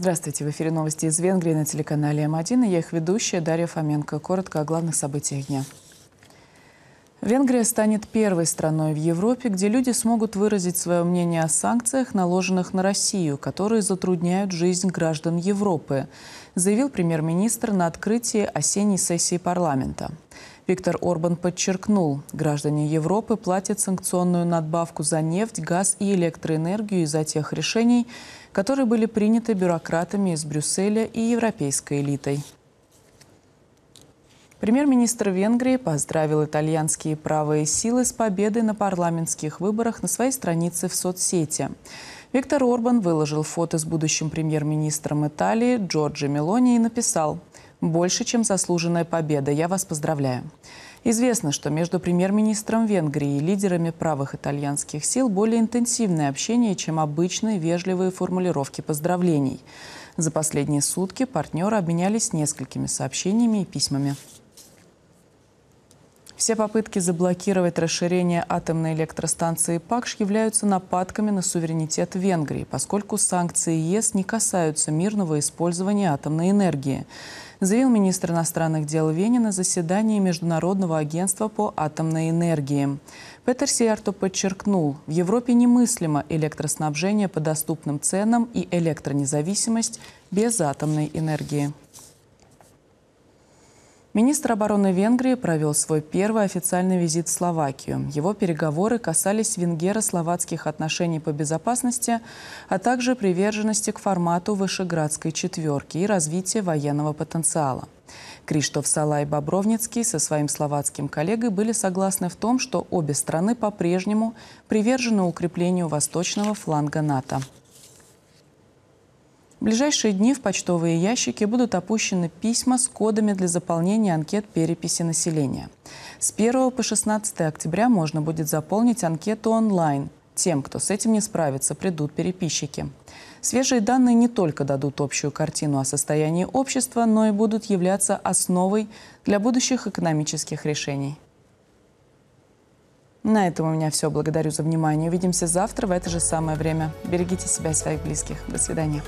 Здравствуйте, в эфире новости из Венгрии на телеканале М1 и я их ведущая Дарья Фоменко. Коротко о главных событиях дня. Венгрия станет первой страной в Европе, где люди смогут выразить свое мнение о санкциях, наложенных на Россию, которые затрудняют жизнь граждан Европы, заявил премьер-министр на открытии осенней сессии парламента. Виктор Орбан подчеркнул, граждане Европы платят санкционную надбавку за нефть, газ и электроэнергию из-за тех решений, которые были приняты бюрократами из Брюсселя и европейской элитой. Премьер-министр Венгрии поздравил итальянские правые силы с победой на парламентских выборах на своей странице в соцсети. Виктор Орбан выложил фото с будущим премьер-министром Италии Джорджи Мелони и написал – больше, чем заслуженная победа. Я вас поздравляю. Известно, что между премьер-министром Венгрии и лидерами правых итальянских сил более интенсивное общение, чем обычные вежливые формулировки поздравлений. За последние сутки партнеры обменялись несколькими сообщениями и письмами. Все попытки заблокировать расширение атомной электростанции ПАКШ являются нападками на суверенитет Венгрии, поскольку санкции ЕС не касаются мирного использования атомной энергии заявил министр иностранных дел Вене на заседании Международного агентства по атомной энергии. Петер Сиарто подчеркнул, в Европе немыслимо электроснабжение по доступным ценам и электронезависимость без атомной энергии. Министр обороны Венгрии провел свой первый официальный визит в Словакию. Его переговоры касались венгеро-словацких отношений по безопасности, а также приверженности к формату Вышеградской четверки и развития военного потенциала. Криштоф Салай и Бобровницкий со своим словацким коллегой были согласны в том, что обе страны по-прежнему привержены укреплению восточного фланга НАТО. В ближайшие дни в почтовые ящики будут опущены письма с кодами для заполнения анкет переписи населения. С 1 по 16 октября можно будет заполнить анкету онлайн. Тем, кто с этим не справится, придут переписчики. Свежие данные не только дадут общую картину о состоянии общества, но и будут являться основой для будущих экономических решений. На этом у меня все. Благодарю за внимание. Увидимся завтра в это же самое время. Берегите себя и своих близких. До свидания.